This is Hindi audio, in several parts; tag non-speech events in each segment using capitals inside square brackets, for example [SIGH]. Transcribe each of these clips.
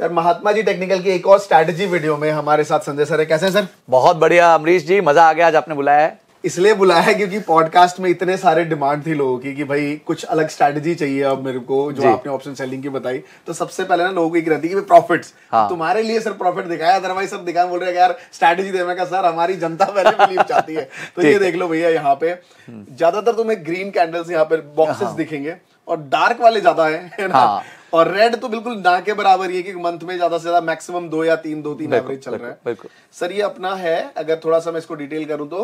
सर महात्मा जी टेक्निकल की एक और स्ट्रैटेजी वीडियो में हमारे साथ संजय सर है कैसे सर बहुत बढ़िया अमरीश जी मजा आ गया आज आपने बुलाया है इसलिए बुलाया है क्योंकि पॉडकास्ट में इतने सारे डिमांड थी लोगों की कि भाई कुछ अलग स्ट्रैटेजी चाहिए अब मेरे को जो आपने ऑप्शन सेलिंग की बताई तो सबसे पहले ना लोगों की रहती कि प्रॉफिट्स तो हाँ। तुम्हारे लिए सर प्रॉफिट दिखाया अदरवाइज सब दिखाया बोल रहे यार स्ट्रैटेजी देने का सर हमारी जनता पहले बिलीव चाहती है [LAUGHS] तो ये देख लो भैया यहाँ पे ज्यादातर तुम्हें ग्रीन कैंडल्स यहाँ पे बॉक्सेस हाँ। दिखेंगे और डार्क वाले ज्यादा है ना हाँ। और रेड तो बिल्कुल ना के बराबर ही है कि मंथ में ज्यादा से ज्यादा मैक्सिमम दो या तीन दो तीन एवरेज चल रहा है सर ये अपना है अगर थोड़ा सा मैं इसको डिटेल करूं तो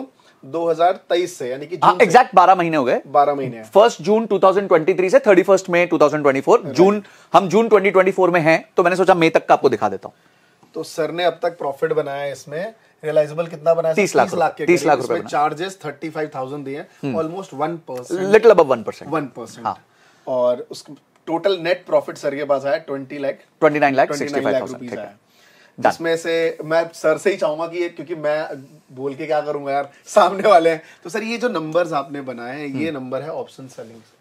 2023 से यानी कि एग्जैक्ट हाँ, 12 महीने हो गए 12 महीने फर्स्ट जून 2023 से थर्टी फर्स्ट में टू जून हम जून 2024 में हैं तो मैंने सोचा मई तक का आपको दिखा देता हूँ तो सर ने अब तक प्रॉफिट बनाया है इसमें रियलाइजेबल कितना बनाया तीस लाख लाख के तीस लाख रुपए चार्जेस थर्टी फाइव थाउजेंड दिए ऑलमोस्ट वन परसेंट लिटल अब वन परसेंट वन परसेंट और उसके टोटल नेट प्रॉफिट सर के पास आया twenty lakh twenty nine lakh nine lakh rupees आया जिसमें से मैं सर से ही चाहूंगा कि ये क्योंकि मैं बोल के क्या करूंगा यार सामने वाले हैं तो सर ये जो नंबर्स आपने बनाए हैं ये नंबर हम्म। है ऑप्शन सेलिंग से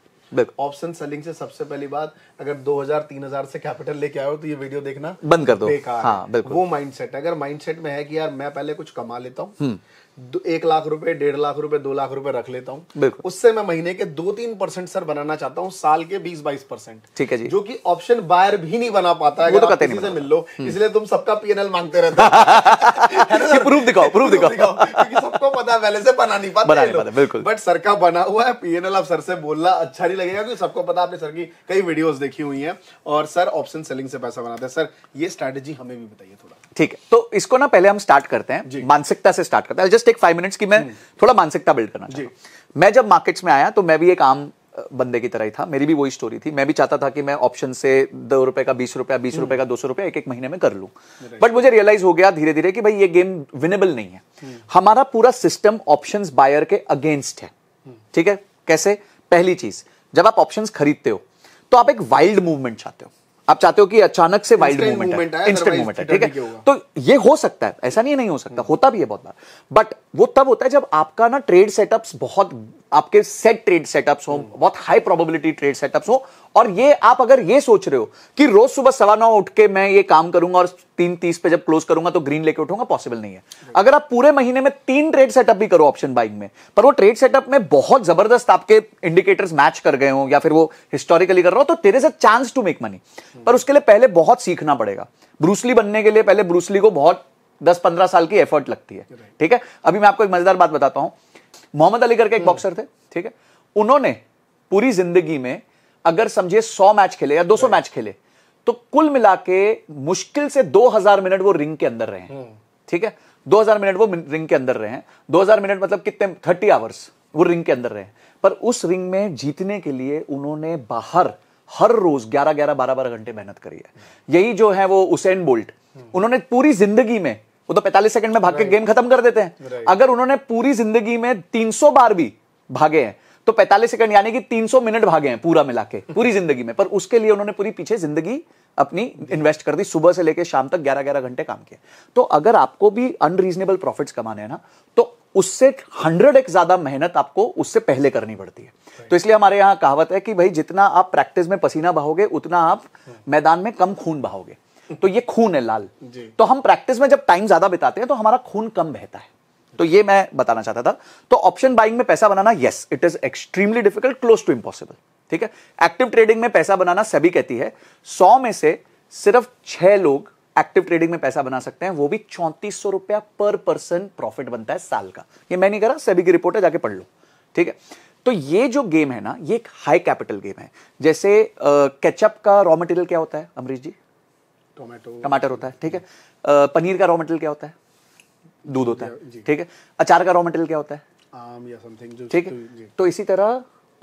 ऑप्शन सेलिंग से सबसे पहली बात अगर 2000 3000 से कैपिटल लेके आए हो तो ये वीडियो देखना बंद कर दो बेकार हाँ, वो माइंडसेट अगर माइंडसेट में है कि यार मैं पहले कुछ कमा लेता हूँ हम्म। एक लाख रुपए डेढ़ लाख रुपए दो लाख रुपए रख लेता हूँ उससे मैं महीने के दो तीन परसेंट सर बनाना चाहता हूँ साल के बीस बाईस परसेंट ठीक है जी जो कि ऑप्शन बायर भी नहीं बना पाता है तो किसी से मिल लो हम्म। इसलिए तुम सबका पीएनएल मांगते रहते हो प्रूफ [LAUGHS] दिखाओ प्रूफ दिखाओ आपको पता है पहले से बना नहीं पाता बिल्कुल बट सर का बना हुआ है पीएनएल आप सर से बोलना अच्छा नहीं लगेगा क्योंकि सबको पता आपने सर की कई वीडियोस देखी हुई हैं और सर ऑप्शन सेलिंग से पैसा बनाते हैं सर ये स्ट्रेटेजी हमें भी बताइए थोड़ा ठीक है तो इसको ना पहले हम स्टार्ट करते हैं मानसिकता से स्टार्ट करते हैं जस्ट एक फाइव मिनट्स की मैं हम्म। थोड़ा मानसिकता बिल्ड करना जी मैं जब मार्केट्स में आया तो मैं भी एक आम बंदे की तरह ही था मेरी भी वही स्टोरी थी मैं भी चाहता था कि मैं ऑप्शन से दो रुपए का बीस रुपया बीस हम्म। रुपए का दो सौ रुपया एक एक महीने में कर लूं बट मुझे रियलाइज हो गया धीरे धीरे कि भाई ये गेम विनेबल नहीं है हम्म। हमारा पूरा सिस्टम ऑप्शन बायर के अगेंस्ट है हम्म। ठीक है कैसे पहली चीज जब आप ऑप्शन खरीदते हो तो आप एक वाइल्ड मूवमेंट चाहते हो आप चाहते हो कि अचानक से वाइल्ड मूवमेंट है इंस्टेंट मूवमेंट है ठीक है तो ये हो सकता है ऐसा नहीं नहीं हो सकता होता भी है बहुत बार बट वो तब होता है जब आपका ना ट्रेड सेटअप्स बहुत आपके सेट ट्रेड सेटअप्स हो बहुत हाई प्रोबेबिलिटी ट्रेड सेटअप्स हो और ये आप अगर ये सोच रहे हो कि रोज सुबह सवा नौ उठ के मैं ये काम करूंगा और तीन तीस पे जब क्लोज करूंगा तो ग्रीन लेके उठूंगा पॉसिबल नहीं है अगर आप पूरे महीने में तीन ट्रेड सेटअप भी करो ऑप्शन बाइंग में पर वो ट्रेड सेटअप में बहुत जबरदस्त आपके इंडिकेटर्स मैच कर गए हो या फिर वो हिस्टोरिकली कर रहा हो तो तेरे से चांस टू मेक मनी पर उसके लिए पहले बहुत सीखना पड़ेगा ब्रूसली बनने के लिए पहले ब्रूसली को बहुत दस पंद्रह साल की एफर्ट लगती है ठीक है अभी मैं आपको एक मजेदार बात बताता हूं मोहम्मद अली करके एक बॉक्सर हम्म। थे ठीक है उन्होंने पूरी जिंदगी में अगर समझिए सौ मैच खेले या दो सौ मैच खेले तो कुल मिला के मुश्किल से दो हजार मिनट वो रिंग के अंदर रहे हम्म। ठीक है दो हजार मिनट वो रिंग के अंदर रहे दो हजार मिनट मतलब कितने थर्टी आवर्स वो रिंग के अंदर रहे पर उस रिंग में जीतने के लिए उन्होंने बाहर हर रोज ग्यारह ग्यारह बारह बारह घंटे मेहनत करी है यही जो है वो उसेन बोल्ट हम्म। उन्होंने पूरी जिंदगी में वो तो 45 सेकंड में भाग के गेम खत्म कर देते हैं अगर उन्होंने पूरी जिंदगी में 300 बार भी भागे हैं तो 45 सेकंड यानी कि 300 मिनट भागे हैं पूरा मिला के पूरी जिंदगी में पर उसके लिए उन्होंने पूरी पीछे जिंदगी अपनी इन्वेस्ट कर दी सुबह से लेकर शाम तक 11-11 घंटे काम किया तो अगर आपको भी अनरीजनेबल प्रॉफिट्स कमाने हैं ना तो उससे हंड्रेड एक ज्यादा मेहनत आपको उससे पहले करनी पड़ती है तो इसलिए हमारे यहां कहावत है कि भाई जितना आप प्रैक्टिस में पसीना बहाओगे उतना आप मैदान में कम खून बहाओगे तो ये खून है लाल तो हम प्रैक्टिस में जब टाइम ज्यादा बिताते हैं तो हमारा खून कम बहता है तो ये मैं बताना चाहता था तो ऑप्शन बाइंग में पैसा बनाना yes it is extremely difficult close to impossible ठीक है एक्टिव ट्रेडिंग में पैसा बनाना सभी कहती है सौ में से सिर्फ छह लोग एक्टिव ट्रेडिंग में पैसा बना सकते हैं वो भी चौंतीस सौ रुपया पर पर्सन प्रॉफिट बनता है साल का ये मैं नहीं करा सभी की रिपोर्ट है जाके पढ़ लो ठीक है तो ये जो गेम है ना ये एक हाई कैपिटल गेम है जैसे कैचअप का रॉ मटेरियल क्या होता है अमरीश जी टोमेटो टमाटर होता है ठीक है पनीर का रॉ मटेरियल क्या होता है दूध होता है ठीक है अचार का रॉ मटेरियल क्या होता है आम या समथिंग जो ठीक है तो, तो इसी तरह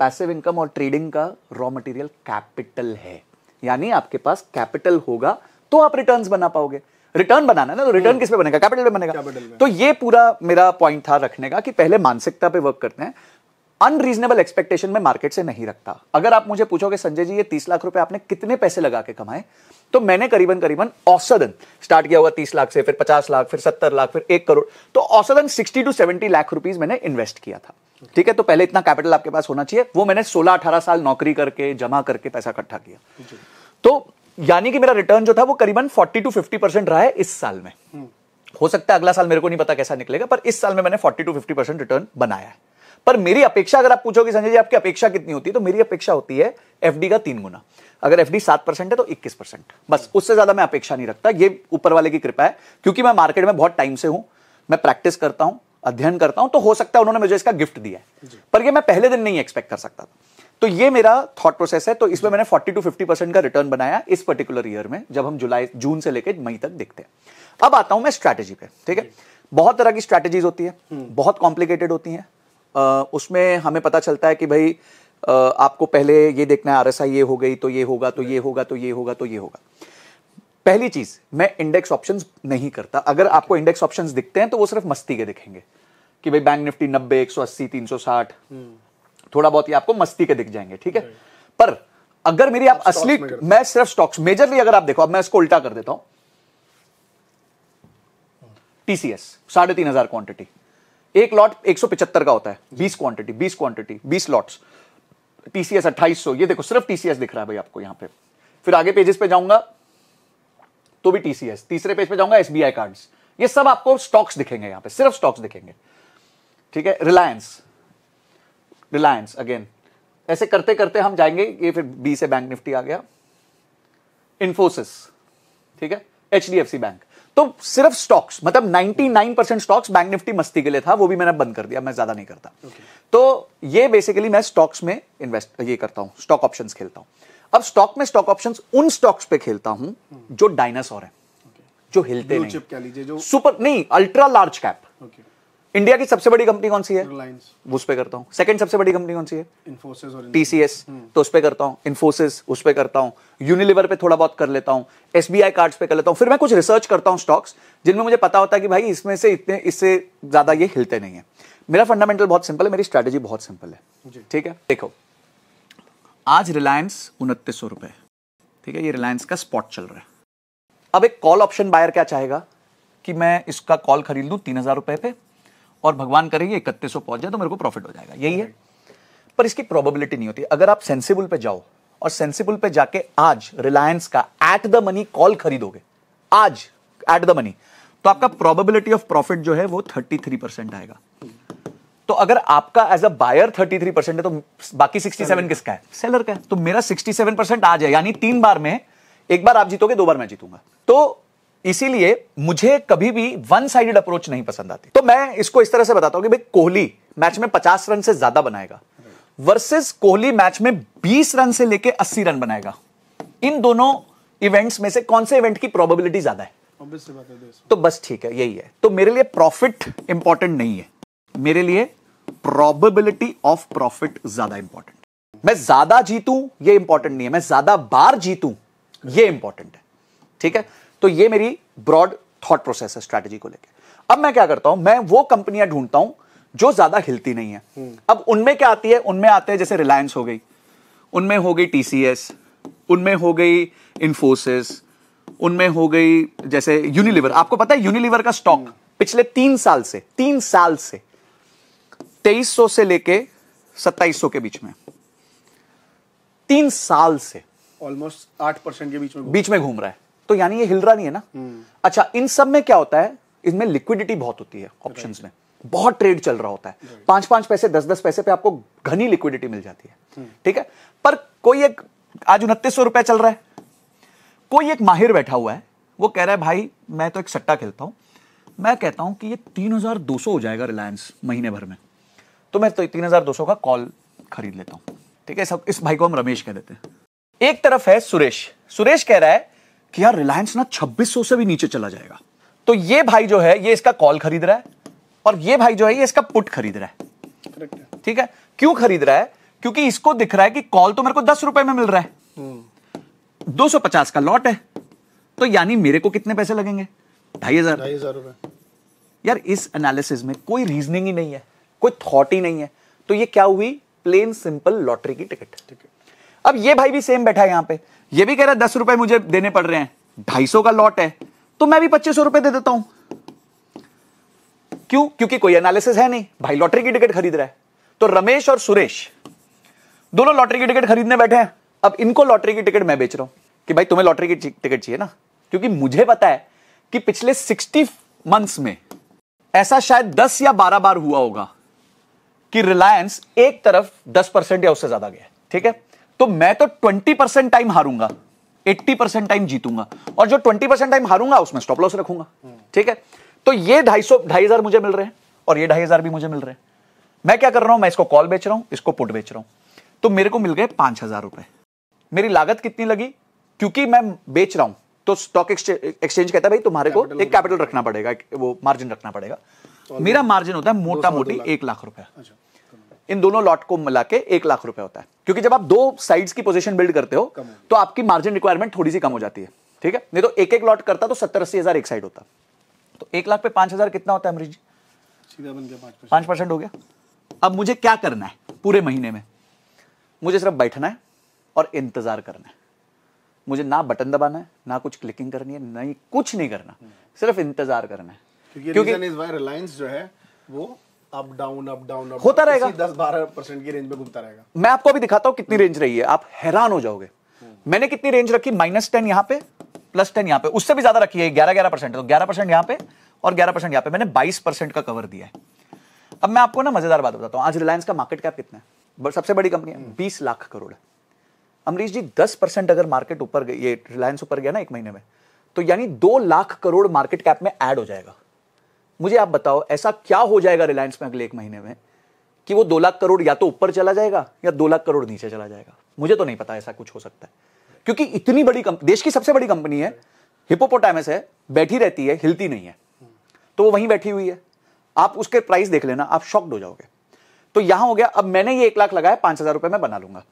पैसिव इनकम और ट्रेडिंग का रॉ मटेरियल कैपिटल है यानी आपके पास कैपिटल होगा तो आप रिटर्न बना पाओगे रिटर्न बनाना है ना तो रिटर्न हम्म। किस पे बनेगा कैपिटल पे बनेगा capital तो ये पूरा मेरा पॉइंट था रखने का कि पहले मानसिकता पे वर्क करते हैं अनरीजनेबल एक्सपेक्टेशन में मार्केट से नहीं रखता अगर आप मुझे पूछोगे संजय जी ये तीस लाख रुपए आपने कितने पैसे लगा के कमाए तो मैंने करीबन करीबन औसतन स्टार्ट किया हुआ तीस लाख से फिर पचास लाख फिर सत्तर लाख फिर एक करोड़ तो औसतन sixty to seventy lakh rupees मैंने इन्वेस्ट किया था ठीक है तो पहले इतना कैपिटल आपके पास होना चाहिए वो मैंने सोलह अठारह साल नौकरी करके जमा करके पैसा इकट्ठा किया तो यानी कि मेरा रिटर्न जो था वो करीबन फोर्टी टू फिफ्टी परसेंट रहा है इस साल में हम्म। हो सकता है अगला साल मेरे को नहीं पता कैसा निकलेगा पर इस साल में मैंने forty to fifty percent return बनाया है पर मेरी अपेक्षा अगर आप पूछोगे संजय जी आपकी अपेक्षा कितनी होती है तो मेरी अपेक्षा होती है एफडी का तीन गुना अगर एफ सात परसेंट है तो इक्कीस परसेंट बस उससे ज्यादा मैं अपेक्षा नहीं रखता ये ऊपर वाले की कृपा है क्योंकि मैं मार्केट में बहुत टाइम से हूं मैं प्रैक्टिस करता हूं अध्ययन करता हूं तो हो सकता है उन्होंने मुझे इसका गिफ्ट दिया है पर ये मैं पहले दिन नहीं एक्सपेक्ट कर सकता था तो ये मेरा थॉट प्रोसेस है तो इसमें मैंने 40 टू 50 परसेंट का रिटर्न बनाया इस पर्टिकुलर ईयर में जब हम जुलाई जून से लेकर मई तक देखते हैं अब आता हूं मैं स्ट्रैटेजी पे ठीक है बहुत तरह की स्ट्रैटेजीज होती है हम्म। बहुत कॉम्प्लिकेटेड होती है आ, उसमें हमें पता चलता है कि भाई आपको पहले ये देखना है आरएसआई ये हो गई तो ये होगा तो ये होगा तो ये होगा तो ये होगा पहली चीज मैं इंडेक्स ऑप्शंस नहीं करता अगर आपको इंडेक्स ऑप्शंस दिखते हैं तो वो सिर्फ मस्ती के दिखेंगे कि भाई बैंक निफ्टी नब्बे एक सौ अस्सी तीन सौ साठ हम्म। थोड़ा बहुत ही आपको मस्ती के दिख जाएंगे ठीक है पर अगर मेरी आप असली मैं सिर्फ स्टॉक्स मेजरली अगर आप देखो अब मैं इसको उल्टा कर देता हूं टीसीएस साढ़े तीन हजार क्वांटिटी एक लॉट एक सौ पिछहत्तर का होता है बीस क्वांटिटी बीस क्वांटिटी बीस लॉट्स टीसीएस 2800 ये देखो सिर्फ टीसीएस दिख रहा है भाई आपको यहां पे फिर आगे पेजेस पे जाऊंगा तो भी टीसीएस तीसरे पेज पे जाऊंगा एसबीआई कार्ड्स ये सब आपको स्टॉक्स दिखेंगे यहां पे सिर्फ स्टॉक्स दिखेंगे ठीक है रिलायंस रिलायंस अगेन ऐसे करते करते हम जाएंगे ये फिर बी से बैंक निफ्टी आ गया इन्फोसिस ठीक है एच बैंक तो सिर्फ स्टॉक्स मतलब 99 परसेंट स्टॉक्स बैंक निफ्टी मस्ती के लिए था वो भी मैंने बंद कर दिया मैं ज्यादा नहीं करता okay. तो ये बेसिकली मैं स्टॉक्स में इन्वेस्ट ये करता हूं स्टॉक ऑप्शन खेलता हूं अब स्टॉक में स्टॉक ऑप्शन उन स्टॉक्स पे खेलता हूं hmm. जो डायनासोर है okay. जो हिलते नहीं जो सुपर नहीं अल्ट्रा लार्ज कैप इंडिया की सबसे बड़ी कंपनी कौन सी है Reliance. उस पर करता हूँ सेकंड सबसे बड़ी कंपनी कौन सी है इन्फोसिस और टीसीएस हम्म. तो उस पर करता हूँ इन्फोसिस उस पर करता हूँ यूनिलिवर पे थोड़ा बहुत कर लेता हूँ एस कार्ड पे कर लेता हूँ फिर मैं कुछ रिसर्च करता हूँ स्टॉक्स जिनमें मुझे पता होता है कि भाई इसमें से इतने इससे ज्यादा ये हिलते नहीं है मेरा फंडामेंटल बहुत सिंपल है मेरी स्ट्रेटेजी बहुत सिंपल है ठीक है देखो आज रिलायंस उनतीस सौ रुपए ठीक है ये रिलायंस का स्पॉट चल रहा है अब एक कॉल ऑप्शन बायर क्या चाहेगा कि मैं इसका कॉल खरीद लू तीन हजार रुपए पे और भगवान करेंगे इकतीस सौ पहुंच जाए तो मेरे को प्रॉफिट हो जाएगा यही है पर इसकी प्रोबेबिलिटी नहीं होती अगर आप सेंसिबल पे जाओ और सेंसिबल पे जाके आज रिलायंस का एट द मनी कॉल खरीदोगे आज एट द मनी तो आपका प्रोबेबिलिटी ऑफ प्रॉफिट जो है वो थर्टी थ्री परसेंट आएगा तो अगर आपका एज अ बायर 33 परसेंट है तो बाकी 67 किसका है सेलर का है तो मेरा 67 परसेंट आज है यानी तीन बार में एक बार आप जीतोगे दो बार मैं जीतूंगा तो इसीलिए मुझे कभी भी वन साइडेड अप्रोच नहीं पसंद आती तो मैं इसको इस तरह से बताता हूं कि भाई कोहली मैच में पचास रन से ज्यादा बनाएगा वर्सेस कोहली मैच में बीस रन से लेकर अस्सी रन बनाएगा इन दोनों इवेंट्स में से कौन से इवेंट की प्रोबेबिलिटी ज्यादा है तो बस ठीक है यही है तो मेरे लिए प्रॉफिट इंपॉर्टेंट नहीं है मेरे लिए प्रोबेबिलिटी ऑफ प्रॉफिट ज्यादा इंपॉर्टेंट मैं ज्यादा जीतूं ये इंपॉर्टेंट नहीं है मैं ज्यादा बार जीतूं ये इंपॉर्टेंट है ठीक है तो ये मेरी ब्रॉड थॉट प्रोसेस है स्ट्रेटेजी को लेकर अब मैं क्या करता हूं मैं वो कंपनियां ढूंढता हूं जो ज्यादा हिलती नहीं है हम्म। अब उनमें क्या आती है उनमें आते हैं जैसे रिलायंस हो गई उनमें हो गई टीसीएस उनमें हो गई इन्फोसिस उनमें हो गई जैसे यूनिलीवर आपको पता है यूनिलीवर का स्टॉक हम्म। पिछले तीन साल से तीन साल से तेईस सौ से लेके सौ के बीच में तीन साल से ऑलमोस्ट आठ परसेंट के बीच में बीच में घूम रहा है तो यानी ये हिल रहा नहीं है ना हम्म। अच्छा इन सब में क्या होता है इसमें लिक्विडिटी बहुत होती है ऑप्शन में बहुत ट्रेड चल रहा होता है पांच पांच पैसे दस दस पैसे पे आपको घनी लिक्विडिटी मिल जाती है हम्म। ठीक है पर कोई एक आज उनतीस सौ रुपया चल रहा है कोई एक माहिर बैठा हुआ है वो कह रहा है भाई मैं तो एक सट्टा खेलता हूं मैं कहता हूं कि ये तीन हजार दो सौ हो जाएगा रिलायंस महीने भर में तो मैं तो तीन हजार दो सौ का कॉल खरीद लेता हूं ठीक है सब इस भाई को हम रमेश कह देते हैं एक तरफ है सुरेश सुरेश कह रहा है कि यार रिलायंस ना 2600 से भी नीचे चला जाएगा तो ये भाई जो है ये इसका कॉल खरीद रहा है और ये भाई जो है ये इसका पुट खरीद रहा है ठीक है क्यों खरीद रहा है क्योंकि इसको दिख रहा है कि कॉल तो मेरे को दस रुपए में मिल रहा है हम्म। दो सौ पचास का लॉट है तो यानी मेरे को कितने पैसे लगेंगे ढाई हजार रुपए यार इस एनालिसिस में कोई रीजनिंग ही नहीं है कोई थॉट ही नहीं है तो ये क्या हुई प्लेन सिंपल लॉटरी की टिकट टिकट अब ये भाई भी सेम बैठा है यहां पे ये भी कह रहा है दस रुपए मुझे देने पड़ रहे हैं ढाई सौ का लॉट है तो मैं भी पच्चीस रुपए दे देता हूं क्यों क्योंकि कोई एनालिसिस है नहीं भाई लॉटरी की टिकट खरीद रहा है तो रमेश और सुरेश दोनों लॉटरी की टिकट खरीदने बैठे हैं अब इनको लॉटरी की टिकट मैं बेच रहा हूं कि भाई तुम्हें लॉटरी की टिकट चाहिए ना क्योंकि मुझे पता है कि पिछले सिक्सटी मंथ्स में ऐसा शायद दस या बारह बार हुआ होगा कि रिलायंस एक तरफ दस परसेंट या उससे ज्यादा गया ठीक है तो मैं तो ट्वेंटी परसेंट टाइम हारूंगा एट्टी परसेंट टाइम जीतूंगा और जो ट्वेंटी परसेंट टाइम हारूंगा उसमें स्टॉप लॉस रखूंगा ठीक है तो ये ढाई सौ ढाई हजार मुझे मिल रहे हैं और ये ढाई हजार भी मुझे मिल रहे हैं मैं क्या कर रहा हूं मैं इसको कॉल बेच रहा हूं इसको पुट बेच रहा हूं तो मेरे को मिल गए पांच हजार रुपए मेरी लागत कितनी लगी क्योंकि मैं बेच रहा हूं तो स्टॉक एक्सचेंज कहता है भाई तुम्हारे को एक कैपिटल रखना पड़ेगा वो मार्जिन रखना पड़ेगा तो मेरा मार्जिन होता है मोटा मोटी एक लाख रुपया अच्छा। इन दोनों लॉट को मिला के एक लाख रुपए होता है क्योंकि जब आप दो साइड्स की पोजीशन बिल्ड करते हो तो आपकी मार्जिन रिक्वायरमेंट थोड़ी सी कम हो जाती है ठीक है नहीं तो एक एक लॉट करता तो सत्तर अस्सी हजार एक साइड होता तो एक लाख पे पांच हजार कितना होता है अमरीश जी सीधा बन गया पांच परसेंट हो गया अब मुझे क्या करना है पूरे महीने में मुझे सिर्फ बैठना है और इंतजार करना है मुझे ना बटन दबाना है ना कुछ क्लिकिंग करनी है नहीं कुछ नहीं करना हम्म। सिर्फ इंतजार करना है क्योंकि रिलायंस जो है वो अप डाउन अप डाउन होता रहेगा दस बारह परसेंट की रेंज में घूमता रहेगा मैं आपको अभी दिखाता कितनी रेंज हम्म। रही है आप हैरान हो जाओगे मैंने कितनी रेंज रखी माइनस टेन पे प्लस टेन पे उससे भी ज्यादा रखी है ग्यारह ग्यारह परसेंट तो ग्यारह परसेंट पे और ग्यारह परसेंट पे मैंने बाईस परसेंट का कवर दिया है अब मैं आपको ना मजेदार बात बताता हूँ आज रिलायंस का मार्केट कैप कितना है सबसे बड़ी कंपनी है हम्म। बीस लाख करोड़ है अमरीश जी दस परसेंट अगर मार्केट ऊपर ये रिलायंस ऊपर गया ना एक महीने में तो यानी दो लाख करोड़ मार्केट कैप में एड हो जाएगा मुझे आप बताओ ऐसा क्या हो जाएगा रिलायंस में अगले एक महीने में कि वो दो लाख करोड़ या तो ऊपर चला जाएगा या दो लाख करोड़ नीचे चला जाएगा मुझे तो नहीं पता ऐसा कुछ हो सकता है क्योंकि इतनी बड़ी देश की सबसे बड़ी कंपनी है हिपोपोटामस है बैठी रहती है हिलती नहीं है तो वो वहीं बैठी हुई है आप उसके प्राइस देख लेना आप शॉक्ड हो जाओगे तो यहां हो गया अब मैंने ये एक लाख लगाया पांच हजार रुपए में बना लूंगा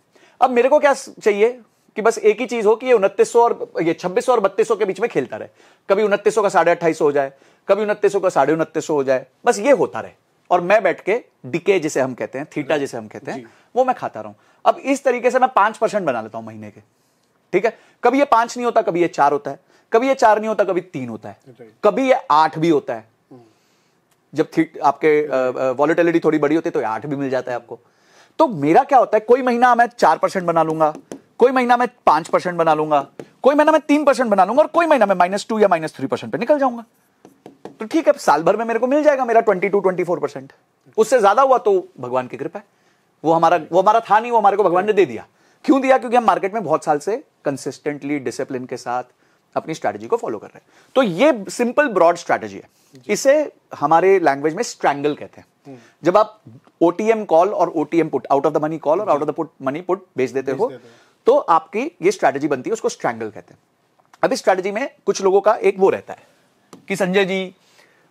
अब मेरे को क्या चाहिए कि बस एक ही चीज हो कि ये उनतीस और ये छब्बीस और बत्तीस के बीच में खेलता रहे कभी उनतीस का साढ़े अट्ठाईस हो जाए कभी उनतीस सौ का साढ़े उनतीस हो जाए बस ये होता रहे और मैं बैठ के डिके जिसे हम कहते हैं थीटा जिसे हम कहते हैं वो मैं खाता रहा हूं अब इस तरीके से मैं पांच परसेंट बना लेता हूं महीने के ठीक है कभी ये पांच नहीं होता कभी ये चार होता है कभी ये चार नहीं होता कभी तीन होता है कभी ये आठ भी होता है हम्म। जब आपके वॉलिटिलिटी थोड़ी बड़ी होती है तो आठ भी मिल जाता है आपको तो मेरा क्या होता है कोई महीना मैं चार परसेंट बना लूंगा कोई महीना मैं पांच परसेंट बना लूंगा कोई महीना मैं तीन परसेंट बना लूंगा और कोई महीना मैं माइनस टू या माइनस थ्री परसेंट पर निकल जाऊंगा तो ठीक है साल भर में मेरे को मिल जाएगा मेरा twenty to twenty four percent उससे ज्यादा हुआ तो भगवान की कृपा है वो हमारा वो हमारा था नहीं वो हमारे को भगवान ने दे दिया क्यों दिया क्योंकि हम मार्केट में बहुत साल से कंसिस्टेंटली डिसिप्लिन के साथ अपनी स्ट्रैटेजी को फॉलो कर रहे हैं तो ये सिंपल ब्रॉड स्ट्रैटेजी है इसे हमारे लैंग्वेज में स्ट्रैंगल कहते हैं हम्म। जब आप ओटीएम कॉल और OTM put out of the money call और out of the put money put बेच देते हो तो आपकी ये स्ट्रैटेजी बनती है उसको स्ट्रैंगल कहते हैं अब इस स्ट्रैटेजी में कुछ लोगों का एक वो रहता है कि संजय जी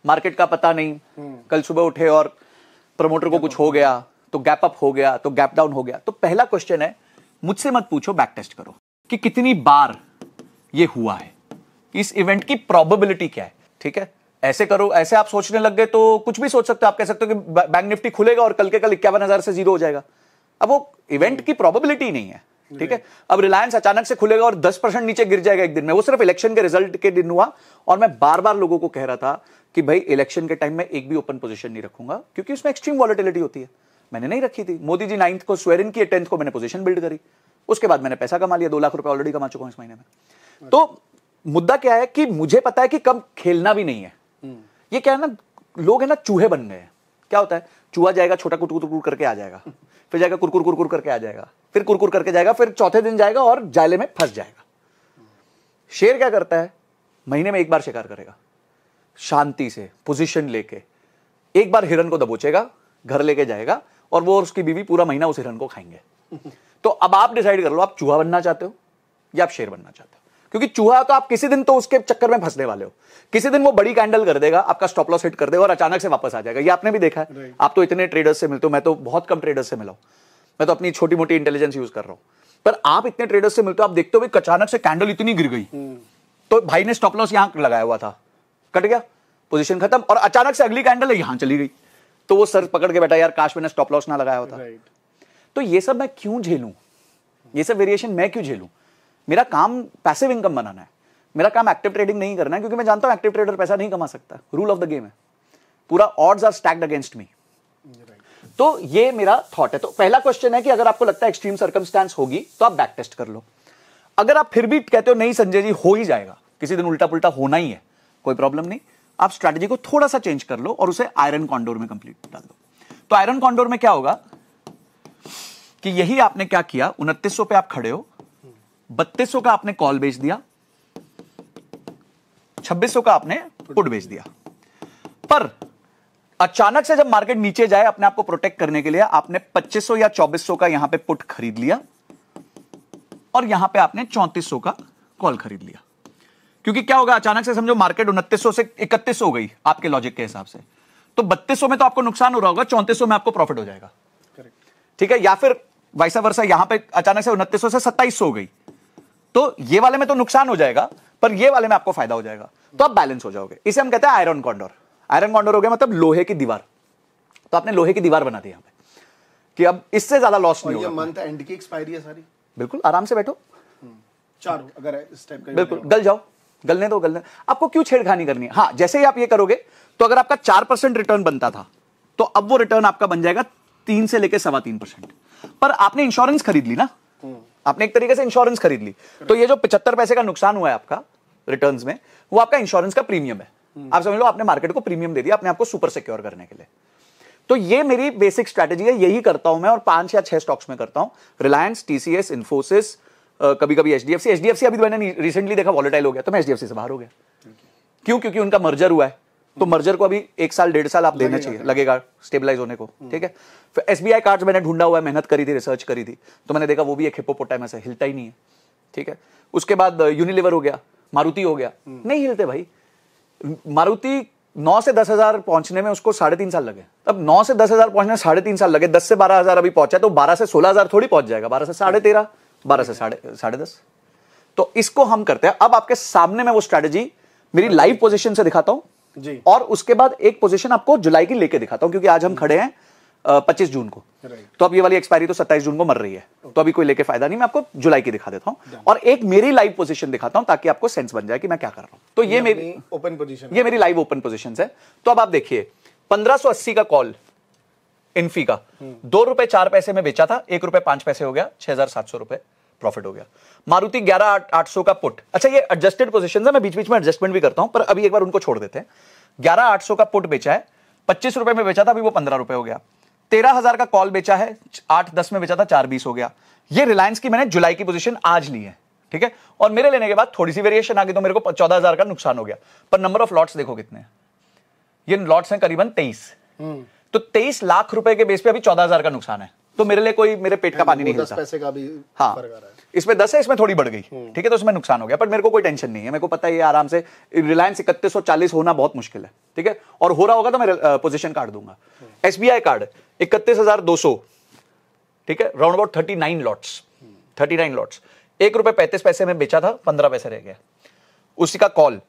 मार्केट का पता नहीं हम्म। कल सुबह उठे और प्रमोटर को कुछ तो हो गया तो गैप अप हो गया तो गैप डाउन हो गया तो पहला क्वेश्चन है मुझसे मत पूछो बैक टेस्ट करो कि कितनी बार ये हुआ है इस इवेंट की प्रोबेबिलिटी क्या है ठीक है ऐसे करो ऐसे आप सोचने लग गए तो कुछ भी सोच सकते हो आप कह सकते हो कि बैंक निफ्टी खुलेगा और कल के कल इक्यावन हजार से जीरो हो जाएगा अब वो इवेंट हम्म। की प्रोबेबिलिटी नहीं है ठीक है अब रिलायंस अचानक से खुलेगा और दस परसेंट नीचे गिर जाएगा एक दिन में वो सिर्फ इलेक्शन के रिजल्ट के दिन हुआ और मैं बार बार लोगों को कह रहा था कि भाई इलेक्शन के टाइम में एक भी ओपन पोजीशन नहीं रखूंगा क्योंकि उसमें एक्सट्रीम वॉलिटिलिटी होती है मैंने नहीं रखी थी मोदी जी नाइन्थ को इन की टेंथ को मैंने पोजीशन बिल्ड करी उसके बाद मैंने पैसा कमा लिया दो लाख रुपए ऑलरेडी कमा चुका हूं इस महीने में तो मुद्दा क्या है कि मुझे पता है कि कब खेलना भी नहीं है हम्म। ये क्या है ना लोग है ना चूहे बन गए हैं क्या होता है चूहा जाएगा छोटा कुटकुर करके आ जाएगा फिर जाएगा कुरकुर कुरकुर करके आ जाएगा फिर कुरकुर करके जाएगा फिर चौथे दिन जाएगा और जाले में फंस जाएगा शेर क्या करता है महीने में एक बार शिकार करेगा शांति से पोजीशन लेके एक बार हिरन को दबोचेगा घर लेके जाएगा और वो और उसकी बीवी पूरा महीना उस हिरन को खाएंगे तो अब आप डिसाइड कर लो आप चूहा बनना चाहते हो या आप शेर बनना चाहते हो क्योंकि चूहा तो आप किसी दिन तो उसके चक्कर में फंसने वाले हो किसी दिन वो बड़ी कैंडल कर देगा आपका स्टॉप लॉस हिट कर देगा और अचानक से वापस आ जाएगा ये आपने भी देखा है आप तो इतने ट्रेडर्स से मिलते हो मैं तो बहुत कम ट्रेडर्स से मिला हूं मैं तो अपनी छोटी मोटी इंटेलिजेंस यूज कर रहा हूं पर आप इतने ट्रेडर्स से मिलते हो आप देखते हो अचानक से कैंडल इतनी गिर गई हम्म। तो भाई ने स्टॉप लॉस यहां लगाया हुआ था कट गया पोजीशन खत्म और अचानक से अगली कैंडल है यहां चली गई तो वो सर पकड़ के बैठा यार काश मैंने स्टॉप लॉस ना लगाया होता तो ये सब मैं क्यों झेलू ये सब वेरिएशन मैं क्यों झेलू मेरा काम पैसिव इनकम बनाना है मेरा काम एक्टिव ट्रेडिंग नहीं करना है क्योंकि मैं जानता हूं एक्टिव ट्रेडर पैसा नहीं कमा सकता रूल ऑफ द गेम है पूरा odds are stacked against me तो ये मेरा थॉट है तो पहला क्वेश्चन है कि अगर आपको लगता है एक्सट्रीम सर्कमस्टेंस होगी तो आप बैक टेस्ट कर लो अगर आप फिर भी कहते हो नहीं संजय जी हो ही जाएगा किसी दिन उल्टा पुल्टा होना ही है कोई प्रॉब्लम नहीं आप स्ट्रैटेजी को थोड़ा सा चेंज कर लो और उसे आयरन कॉन्डोर में कंप्लीट डाल दो तो आयरन कॉन्डोर में क्या होगा कि यही आपने क्या किया उनतीस पे आप खड़े हो बत्तीस का आपने कॉल बेच दिया छब्बीस का आपने पुट बेच दिया पर अचानक से जब मार्केट नीचे जाए अपने आप को प्रोटेक्ट करने के लिए आपने 2500 या 2400 का यहां पे पुट खरीद लिया और यहां पे आपने 3400 का कॉल खरीद लिया क्योंकि क्या होगा अचानक से समझो मार्केट उनतीस से इकतीस हो गई आपके लॉजिक के हिसाब से तो बत्तीस में तो आपको नुकसान हो रहा होगा चौंतीस में आपको प्रॉफिट हो जाएगा ठीक है या फिर वैसा वर्षा यहां पे अचानक से उनतीस से सत्ताईस हो गई तो ये वाले में तो नुकसान हो जाएगा पर ये वाले में आपको फायदा हो जाएगा तो आप बैलेंस हो जाओगे इसे हम कहते हैं आयरन कॉन्डोर आयरन कॉन्डोर हो गया मतलब लोहे की दीवार तो आपने लोहे की दीवार बना दी यहाँ पे कि अब इससे ज्यादा लॉस नहीं होगा मंथ एंड की एक्सपायरी है सारी बिल्कुल आराम से बैठो हम्म, चार अगर इस टाइप का बिल्कुल गल जाओ गलने दो गलने आपको क्यों छेड़खानी करनी है हाँ जैसे ही आप ये करोगे तो अगर आपका चार परसेंट रिटर्न बनता था तो अब वो रिटर्न आपका बन जाएगा तीन से लेकर सवा तीन परसेंट पर आपने इंश्योरेंस खरीद ली ना हम्म। आपने एक तरीके से इंश्योरेंस खरीद ली तो ये जो पचहत्तर पैसे का नुकसान हुआ है आपका रिटर्न में वो आपका इंश्योरेंस का प्रीमियम है हम्म। आप समझ लो आपने मार्केट को प्रीमियम दे दिया अपने आपको सुपर सिक्योर करने के लिए तो ये मेरी बेसिक स्ट्रेटेजी है यही करता हूं मैं और पांच या छह स्टॉक्स में करता हूं रिलायंस टीसीएस इन्फोसिस कभी कभी H D F C H D F C अभी तो मैंने रिसेंटली देखा वॉलेटाइल हो गया तो मैं एच डी एफ सी से बाहर हो गया क्यों क्योंकि उनका मर्जर हुआ है तो मर्जर को अभी एक साल डेढ़ साल आप देना चाहिए लगेगा स्टेबलाइज होने को हम्म। ठीक है फिर एस बी आई कार्ड मैंने ढूंढा हुआ है मेहनत करी थी रिसर्च करी थी तो मैंने देखा वो भी एक हिपोपोटामस है हिलता ही नहीं है ठीक है उसके बाद यूनिलीवर uh, हो गया मारुति हो गया हम्म। नहीं हिलते भाई मारुति नौ से दस हजार पहुंचने में उसको साढ़े तीन साल लगे अब नौ से दस हजार पहुंचने साढ़े तीन साल लगे दस से बारह हजार अभी पहुंचा तो बारह से सोलह हजार थोड़ी पहुंच जाएगा बारह से साढ़े तेरह बारह से साढ़े साढ़े दस तो इसको हम करते हैं अब आपके सामने में वो स्ट्रेटेजी मेरी लाइव पोजीशन से दिखाता हूं जी और उसके बाद एक पोजीशन आपको जुलाई की लेके दिखाता हूं क्योंकि आज हम खड़े हैं पच्चीस जून को तो अब ये वाली एक्सपायरी तो सत्ताईस जून को मर रही है तो अभी कोई लेके फायदा नहीं मैं आपको जुलाई की दिखा देता हूं और एक मेरी लाइव पोजीशन दिखाता हूं ताकि आपको सेंस बन जाए कि मैं क्या कर रहा हूं तो ये मेरी ओपन पोजीशन ये मेरी लाइव ओपन पोजीशन है तो अब आप देखिए पंद्रह का कॉल इन्फी का हम्म। दो रुपए चार पैसे में बेचा था एक रुपए पांच पैसे हो गया छह हजार सात सौ रुपए प्रॉफिट हो गया मारुति ग्यारह आठ सौ का पुट अच्छा ये एडजस्टेड पोजिशन है मैं बीच बीच में एडजस्टमेंट भी करता हूं पर अभी एक बार उनको छोड़ देते हैं ग्यारह आठ सौ का पुट बेचा है पच्चीस रुपए में बेचा था अभी वो पंद्रह रुपए हो गया तेरह हजार का कॉल बेचा है आठ दस में बेचा था चार बीस हो गया ये रिलायंस की मैंने जुलाई की पोजिशन आज ली है ठीक है और मेरे लेने के बाद थोड़ी सी वेरिएशन आ गई तो मेरे को चौदह हजार का नुकसान हो गया पर नंबर ऑफ लॉट्स देखो कितने ये लॉट्स हैं करीबन तेईस हम्म। तो तेईस लाख रुपए के बेस पे अभी चौदह हजार का नुकसान है तो मेरे लिए कोई मेरे पेट का पानी नहीं पैसे का भी हाँ इसमें दस है इसमें थोड़ी बढ़ गई हम्म। ठीक है तो उसमें नुकसान हो गया पर मेरे को कोई टेंशन नहीं है मेरे को पता है ये आराम से रिलायंस इकतीस होना बहुत मुश्किल है ठीक है और हो रहा होगा तो मैं पोजिशन कार्ड दूंगा एस हम्म। कार्ड इकतीस ठीक है round about thirty nine lots thirty nine lots एक रुपए पैंतीस पैसे में बेचा था पंद्रह पैसे रह गया उसी का कॉल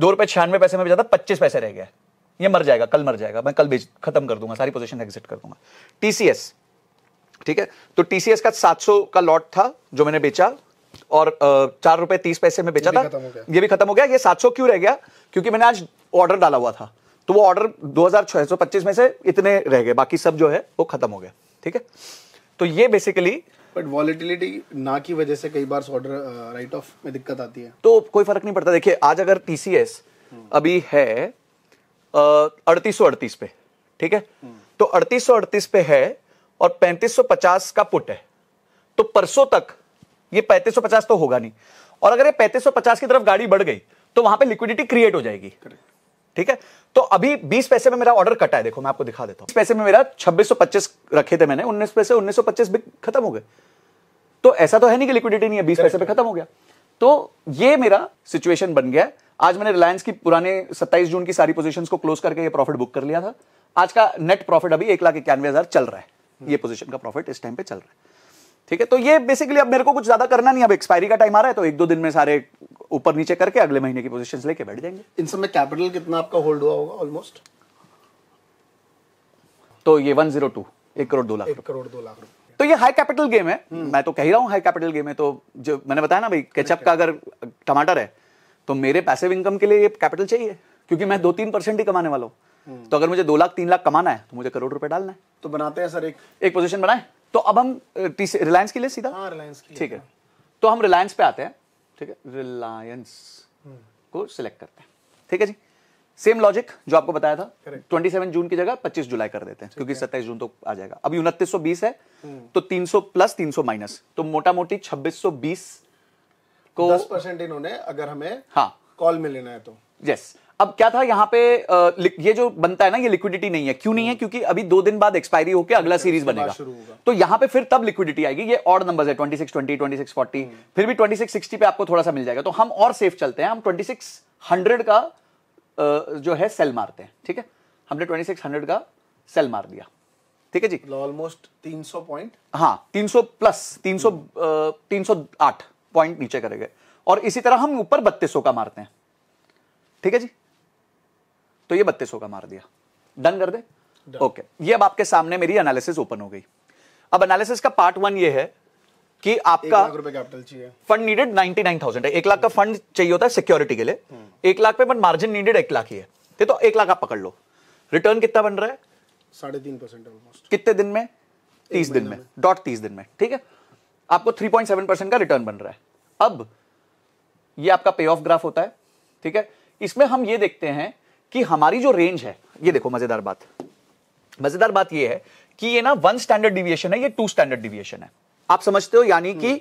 दो रुपए छियानवे पैसे में बेचा था पच्चीस पैसे रह गया ये मर जाएगा कल मर जाएगा मैं कल खत्म कर दूंगा सारी पोजीशन एग्जिट कर दूंगा टीसीएस ठीक है तो टीसीएस का 700 का लॉट था जो मैंने बेचा और चार रुपए तीस पैसे में बेचा था ये भी खत्म हो गया ये 700 क्यों रह गया क्योंकि मैंने आज ऑर्डर डाला हुआ था तो वो ऑर्डर 2625 में से इतने रह गए बाकी सब जो है वो खत्म हो गया ठीक है तो ये बेसिकली बट वॉलिटिलिटी ना की वजह से कई बार ऑर्डर राइट ऑफ में दिक्कत आती है तो कोई फर्क नहीं पड़ता देखिए आज अगर टीसीएस हम्म। अभी है अड़तीस सौ अड़तीस पे ठीक है हम्म। तो अड़तीस सौ अड़तीस पे है और 3550 का पुट है तो परसों तक ये 3550 तो होगा नहीं और अगर ये 3550 की तरफ गाड़ी बढ़ गई तो वहां पे लिक्विडिटी क्रिएट हो जाएगी ठीक है तो अभी 20 पैसे में मेरा ऑर्डर कटा है देखो मैं आपको दिखा देता हूं पैसे में मेरा 2625 रखे थे मैंने उन्नीस पैसे उन्नीस सौ खत्म हो गए तो ऐसा तो है नहीं कि लिक्विडिटी नहीं है बीस पैसे पे खत्म हो गया तो ये मेरा सिचुएशन बन गया आज मैंने रिलायंस की पुराने 27 जून की सारी पोजीशंस को क्लोज करके ये प्रॉफिट बुक कर लिया था आज का नेट प्रॉफिट अभी एक लाख इक्यानवे हजार चल रहा है ये पोजिशन का प्रॉफिट इस टाइम पे चल रहा है ठीक है तो ये बेसिकली अब मेरे को कुछ ज्यादा करना नहीं अब एक्सपायरी का टाइम आ रहा है तो एक दो दिन में सारे ऊपर नीचे करके अगले महीने की पोजिशन लेके बैठ जाएंगे इन सब में कैपिटल कितना आपका होल्ड हुआ होगा ऑलमोस्ट तो ये वन जीरो टू एक करोड़ दो लाख करोड़ दो लाख रुपए तो ये हाई कैपिटल गेम है हम्म। मैं तो कह रहा हूँ हाई कैपिटल गेम है तो जो मैंने बताया ना भाई केचप का अगर टमाटर है तो मेरे पैसिव इनकम के लिए ये कैपिटल चाहिए क्योंकि मैं दो तीन परसेंट ही कमाने वाला हूँ तो अगर मुझे दो लाख तीन लाख कमाना है तो मुझे करोड़ रुपए डालना है तो बनाते हैं सर एक एक पोजीशन बनाए तो अब हम रिलायंस के लिए सीधा रिलायंस हाँ, के लिए ठीक है हाँ। तो हम रिलायंस पे आते हैं ठीक है रिलायंस हम्म। को सिलेक्ट करते हैं ठीक है जी सेम लॉजिक जो आपको बताया था ट्वेंटी सेवन जून की जगह पच्चीस जुलाई कर देते हैं क्योंकि सत्ताईस जून तो आ जाएगा अभी उनतीस है हम्म। तो तीन सौ प्लस तीन सौ माइनस तो मोटा मोटी छब्बीस सौ बीस को दस परसेंट इन्होंने अगर हमें हाँ कॉल में लेना है तो यस अब क्या था यहाँ पे ये जो बनता है ना ये लिक्विडिटी नहीं है क्यों नहीं है हम्म। क्योंकि अभी दो दिन बाद एक्सपायरी होकर अगला अच्छा, सीरीज बनेगा तो यहाँ पे फिर तब लिक्विडिटी आएगी ये और नंबर है twenty six twenty twenty six forty फिर भी ट्वेंटी सिक्स सिक्सटी पे आपको थोड़ा सा मिल जाएगा तो हम और सेफ चलते हैं हम ट्वेंटी सिक्स हंड्रेड का जो है सेल मारते हैं ठीक है हमने ट्वेंटी सिक्स हंड्रेड का सेल मार दिया ठीक है जी ऑलमोस्ट मतलब तीन सौ पॉइंट हाँ तीन सौ प्लस तीन सौ हम्म। तीन सौ आठ पॉइंट नीचे करेंगे और इसी तरह हम ऊपर बत्तीस सौ का मारते हैं ठीक है जी तो ये बत्तीस का मार दिया डन कर दे ओके okay. ये अब आपके सामने मेरी एनालिसिस ओपन हो गई अब एनालिसिस का पार्ट वन ये है कि आपका fund needed ninety nine thousand है एक लाख का फंड चाहिए होता है सिक्योरिटी के लिए हम्म। एक लाख पे बट मार्जिन नीडेड एक लाख ही है ठीक तो एक लाख आप पकड़ लो रिटर्न कितना बन रहा है साढ़े तीन परसेंट कितने दिन में तीस दिन में डॉट तीस दिन में ठीक है आपको थ्री पॉइंट सेवन परसेंट का रिटर्न बन रहा है अब ये आपका पे ऑफ ग्राफ होता है ठीक है इसमें हम ये देखते हैं कि हमारी जो रेंज है ये देखो मजेदार बात मजेदार बात ये है कि ये ना वन स्टैंडर्ड डिविएशन है ये टू स्टैंडर्ड डिविएशन है आप समझते हो यानी कि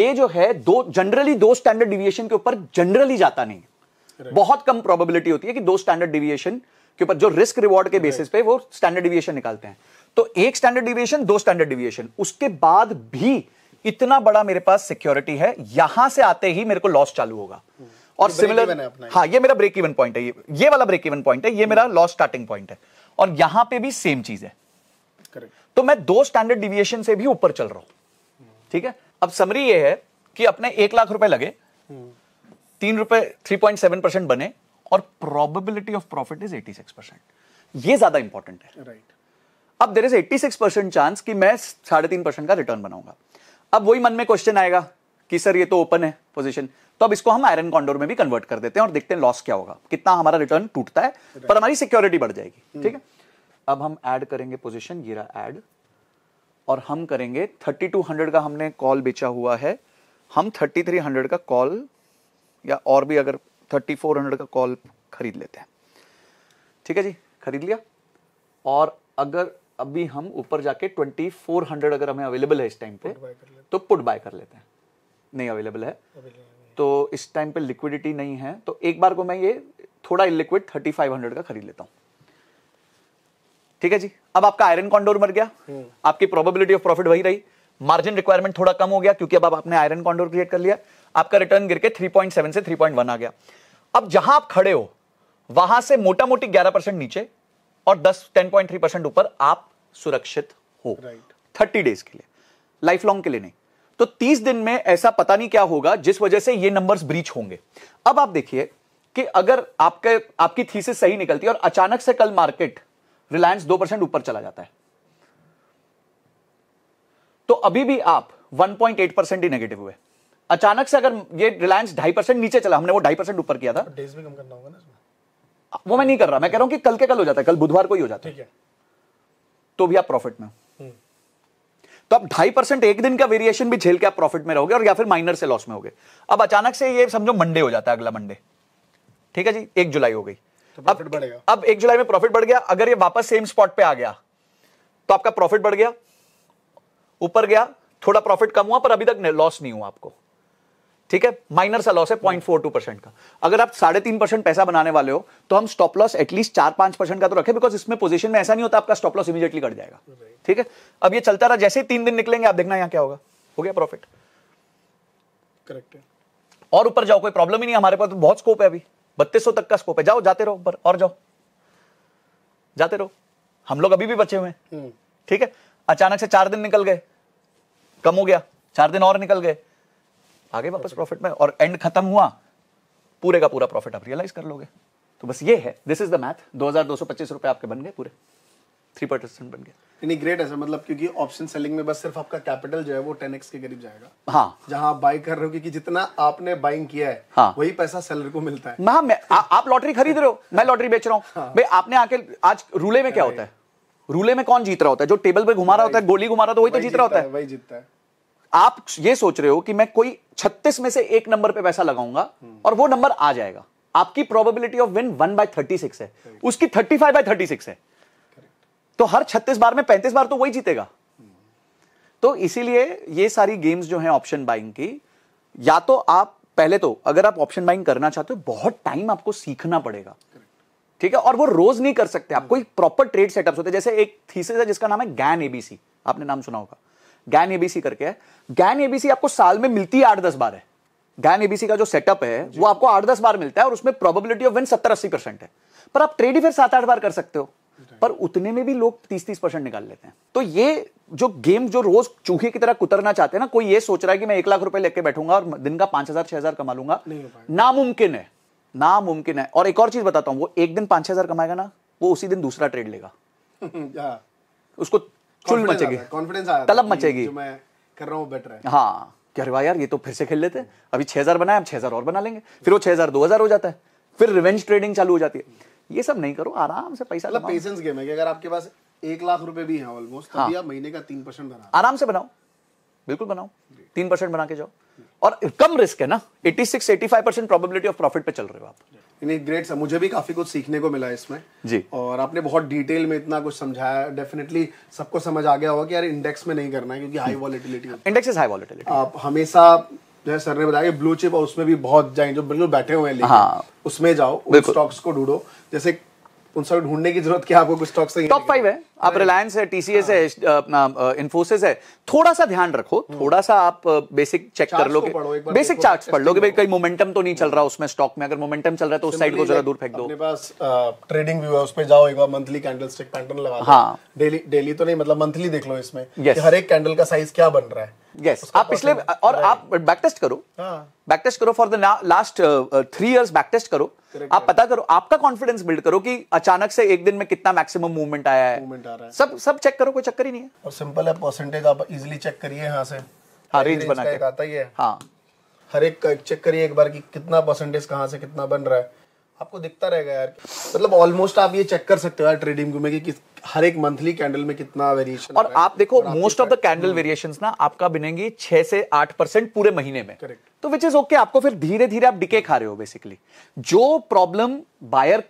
ये जो है दो जनरली दो स्टैंडर्ड डिविएशन के ऊपर जनरली जाता नहीं बहुत कम प्रोबेबिलिटी होती है कि दो स्टैंडर्ड डिविएशन के ऊपर जो रिस्क रिवॉर्ड के बेसिस पे वो स्टैंडर्ड डिविएशन निकालते हैं तो एक स्टैंडर्ड डिविएशन दो स्टैंडर्ड डिविएशन उसके बाद भी इतना बड़ा मेरे पास सिक्योरिटी है यहां से आते ही मेरे को लॉस चालू होगा hmm. और सिमिलर हाँ ये मेरा ब्रेक इवन पॉइंट है ये ये वाला ब्रेक इवन पॉइंट है ये मेरा लॉस स्टार्टिंग पॉइंट है और यहां पे भी सेम चीज है Correct. तो मैं दो स्टैंडर्ड डिविएशन से भी ऊपर चल रहा हूं ठीक है अब समरी ये है कि अपने एक लाख रुपए लगे तीन रुपए थ्री पॉइंट सेवन परसेंट बने और probability of profit is eighty six percent ये ज्यादा इंपॉर्टेंट है राइट right. अब there is eighty six percent chance कि मैं साढ़े तीन परसेंट का रिटर्न बनाऊंगा अब वही मन में क्वेश्चन आएगा कि सर ये तो ओपन है पोजीशन तो अब इसको हम आयरन कॉन्डोर में भी कन्वर्ट कर देते हैं और देखते हैं लॉस क्या होगा कितना हमारा रिटर्न टूटता है पर हमारी सिक्योरिटी बढ़ जाएगी hmm. ठीक है अब हम ऐड करेंगे पोजीशन ये रहा ऐड और हम करेंगे 3200 का हमने कॉल बेचा हुआ है हम 3300 का कॉल या और भी अगर 3400 का कॉल खरीद लेते हैं ठीक है जी खरीद लिया और अगर अभी हम ऊपर जाके 2400 अगर हमें अवेलेबल है इस टाइम पे तो पुट बाय कर लेते हैं तो नहीं अवेलेबल है तो इस टाइम पे लिक्विडिटी नहीं है तो एक बार को मैं ये थोड़ा इलिक्विड थर्टी फाइव हंड्रेड का खरीद लेता हूँ ठीक है जी अब आपका आयरन कॉन्डोर मर गया हम्म। आपकी प्रोबेबिलिटी ऑफ प्रॉफिट वही रही मार्जिन रिक्वायरमेंट थोड़ा कम हो गया क्योंकि अब आपने आयरन कॉन्डोर क्रिएट कर लिया आपका रिटर्न गिर के 3.7 से 3.1 आ गया अब जहां आप खड़े हो वहां से मोटा मोटी 11 परसेंट नीचे और 10 10.3 परसेंट ऊपर आप सुरक्षित हो right. 30 डेज के लिए लाइफ लॉन्ग के लिए नहीं तो तीस दिन में ऐसा पता नहीं क्या होगा जिस वजह से ये नंबर्स ब्रीच होंगे अब आप देखिए कि अगर आपके आपकी थीसिस सही निकलती है और अचानक से कल मार्केट रिलायंस दो परसेंट ऊपर चला जाता है तो अभी भी आप 1.8 परसेंट ही नेगेटिव हुए अचानक से अगर ये रिलायंस ढाई परसेंट नीचे चला हमने वो ढाई परसेंट ऊपर किया था डेज तो भी कम करना होगा ना वो मैं नहीं कर रहा मैं कह रहा हूं कि कल के कल हो जाता है कल बुधवार को ही हो जाता है तो भी आप प्रॉफिट में तो आप ढाई परसेंट एक दिन का वेरिएशन भी झेल के आप प्रॉफिट में रहोगे और या फिर माइनर से लॉस में होगे अब अचानक से ये समझो मंडे हो जाता है अगला मंडे ठीक है जी एक जुलाई हो गई तो अब बढ़ेगा अब एक जुलाई में प्रॉफिट बढ़ गया अगर ये वापस सेम स्पॉट पे आ गया तो आपका प्रॉफिट बढ़ गया ऊपर गया थोड़ा प्रॉफिट कम हुआ पर अभी तक लॉस नहीं हुआ आपको ठीक है माइनर सा लॉस है पॉइंट फोर टू परसेंट का अगर आप साढ़े तीन परसेंट पैसा बनाने वाले हो तो हम स्टॉप लॉस एटलीस्ट चार पांच परसेंट का तो रखें बिकॉज इसमें पोजीशन में ऐसा नहीं होता आपका स्टॉप लॉस इमीडिएटली कट जाएगा ठीक है अब ये चलता रहा जैसे ही तीन दिन निकलेंगे आप देखना यहाँ क्या होगा हो गया प्रॉफिट करेक्ट और ऊपर जाओ कोई प्रॉब्लम ही नहीं हमारे पास तो बहुत स्कोप है अभी बत्तीस तक का स्कोप है जाओ जाते रहो ऊपर और जाओ जाते रहो हम लोग अभी भी बचे हुए हैं hmm. ठीक है अचानक से चार दिन निकल गए कम हो गया चार दिन और निकल गए आगे वापस प्रॉफिट में और एंड खत्म हुआ पूरे का पूरा प्रॉफिट आप रियलाइज कर लोगे तो बस ये है दिस इज द मैथ दो हजार दो सौ पच्चीस रुपए आपके बन गए पूरे थ्री परसेंट बन गए ग्रेट है सर मतलब क्योंकि ऑप्शन सेलिंग में बस सिर्फ आपका कैपिटल जो है वो टेन के करीब जाएगा हाँ जहाँ आप बाई कर रहे हो क्योंकि जितना आपने बाइंग किया है हाँ वही पैसा सेलर को मिलता है मैं, हाँ, मैं आ, आप लॉटरी खरीद रहे हो मैं लॉटरी बेच रहा हूँ हाँ। भाई आपने आके आज रूले में क्या होता है रूले में कौन जीत रहा होता है जो टेबल पे घुमा रहा होता है गोली घुमा रहा होता है वही तो जीत रहा होता है वही जीतता है आप ये सोच रहे हो कि मैं कोई छत्तीस में से एक नंबर पे पैसा लगाऊंगा और वो नंबर आ जाएगा आपकी probability of win one by thirty six है उसकी thirty five by thirty six है तो हर छत्तीस बार में पैंतीस बार तो वही जीतेगा तो इसीलिए ये सारी गेम्स जो है ऑप्शन बाइंग की या तो आप पहले तो अगर आप ऑप्शन बाइंग करना चाहते हो बहुत टाइम आपको सीखना पड़ेगा ठीक है और वो रोज नहीं कर सकते आप कोई प्रॉपर ट्रेड सेटअप होते हैं जैसे एक थीसिस है जिसका नाम है गैन एबीसी आपने नाम सुना होगा गैन एबीसी करके गैन एबीसी आपको साल में मिलती है आठ दस बार है गैन एबीसी का जो सेटअप है वो आपको आठ दस बार मिलता है और उसमें प्रोबेबिलिटी ऑफ विन सत्तर अस्सी परसेंट है पर आप ट्रेड ही फिर सात आठ बार कर सकते हो पर उतने में भी लोग तीस तीस परसेंट निकाल लेते हैं तो ये जो गेम जो रोज चूहे की तरह कुतरना चाहते हैं ना कोई ये सोच रहा है कि मैं एक लाख रुपए लेके बैठूंगा और दिन का पांच हजार छह हजार कमा लूंगा नामुमकिन है नामुमकिन है और एक और चीज बताता हूं वो एक दिन पांच हजार कमाएगा ना वो उसी दिन दूसरा ट्रेड लेगा [LAUGHS] उसको चुल मचेगी कॉन्फिडेंस तलब मचेगी कर रहा हूँ बेटर हाँ क्या अरे यार ये तो फिर से खेल लेते हैं अभी छह हजार बनाए हम छह हजार और बना लेंगे फिर वो छह हजार दो हजार हो जाता है फिर रिवेंज ट्रेडिंग चालू हो जाती है ये सब नहीं करो आराम से पैसा मतलब पेशेंस गेम है कि अगर आपके पास एक लाख रुपए भी है ऑलमोस्ट हाँ। महीने का तीन परसेंट बना आराम से बनाओ बिल्कुल बनाओ तीन परसेंट बना के जाओ और कम रिस्क है ना 86 85 परसेंट प्रोबेबिलिटी ऑफ प्रॉफिट पे चल रहे हो आप नहीं ग्रेट सर मुझे भी काफी कुछ सीखने को मिला इसमें जी और आपने बहुत डिटेल में इतना कुछ समझाया डेफिनेटली सबको समझ आ गया होगा कि यार इंडेक्स में नहीं करना है क्योंकि high volatility index is high volatility आप हमेशा जो सर ने बताया ब्लू चिप और उसमें भी बहुत जाए जो बिल्कुल बैठे हुए हैं हाँ। उसमें जाओ स्टॉक्स को ढूंढो जैसे उन सब ढूंढने की जरूरत क्या आपको कुछ स्टॉक सही टॉप फाइव है आप रिलायंस है टीसीएस हाँ। है अपना इन्फोसिस है थोड़ा सा ध्यान रखो हम्म। थोड़ा सा आप बेसिक चेक कर लोगे बेसिक चार्ट पढ़ लोगे भाई कहीं मोमेंटम तो नहीं चल रहा उसमें स्टॉक में अगर मोमेंटम चल रहा है तो उस साइड को जरा दूर फेंक दो ट्रेडिंग व्यू है उस पर जाओ एक बार मंथली कैंडल स्टिक पैटर्न लगा हाँ डेली डेली तो नहीं मतलब मंथली देख लो इसमें हर एक कैंडल का साइज क्या बन रहा है यस आप पिछले और आप बैक टेस्ट करो हाँ। बैकटेस्ट करो for the last three years backtest करो Correct, आप पता करो आपका कॉन्फिडेंस बिल्ड करो कि अचानक से एक दिन में कितना मैक्सिमम मूवमेंट आया है मूवमेंट आ रहा है सब सब चेक करो कोई चक्कर ही नहीं है और सिंपल है परसेंटेज आप इजीली चेक करिए यहाँ से हाँ रेंज बना के आता ही है हाँ हर एक चेक करिए एक बार कि कितना परसेंटेज कहाँ से कितना बन रहा है आपको दिखता रहेगा यार मतलब ऑलमोस्ट आप ये चेक कर सकते हो यार ट्रेडिंग में कि किस हर एक मंथली कैंडल में कितना वेरिएशन और आप देखो most of the candle variation ना आपका बनेंगी छह से आठ परसेंट पूरे महीने में करेक्ट तो विच इज ओके आपको फिर धीरे धीरे आप डिके खा रहे हो बेसिकली जो प्रॉब्लम बायर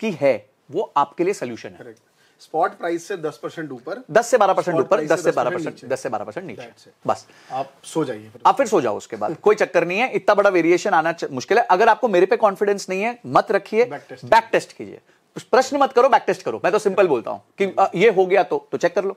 की है वो आपके लिए सोल्यूशन है Correct. स्पॉट प्राइस से दस परसेंट ऊपर दस से बारह परसेंट ऊपर दस से बारह परसेंट दस से बारह परसेंट नीचे बस आप सो जाइए आप फिर सो जाओ उसके बाद कोई चक्कर नहीं है इतना बड़ा वेरिएशन आना मुश्किल है अगर आपको मेरे पे कॉन्फिडेंस नहीं है मत रखिए बैक टेस्ट कीजिए प्रश्न मत करो बैक टेस्ट करो मैं तो सिंपल बोलता हूँ कि ये हो गया तो तो चेक कर लो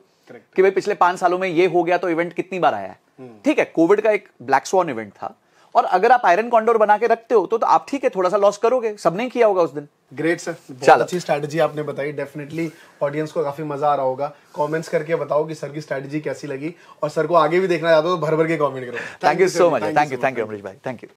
कि भाई पिछले पांच सालों में ये हो गया तो इवेंट कितनी बार आया है हम्म। ठीक है कोविड का एक ब्लैक स्वान इवेंट था और अगर आप आयरन कॉन्डोर बना के रखते हो तो, तो आप ठीक है थोड़ा सा लॉस करोगे सबने किया होगा उस दिन ग्रेट सर बहुत अच्छी स्ट्रैटेजी आपने बताई डेफिनेटली ऑडियंस को काफी मजा आ रहा होगा कमेंट्स करके बताओ कि सर की स्ट्रैटेजी कैसी लगी और सर को आगे भी देखना चाहते हो तो भर भर के कमेंट करो thank you so much thank you thank you Amrish भाई थैंक यू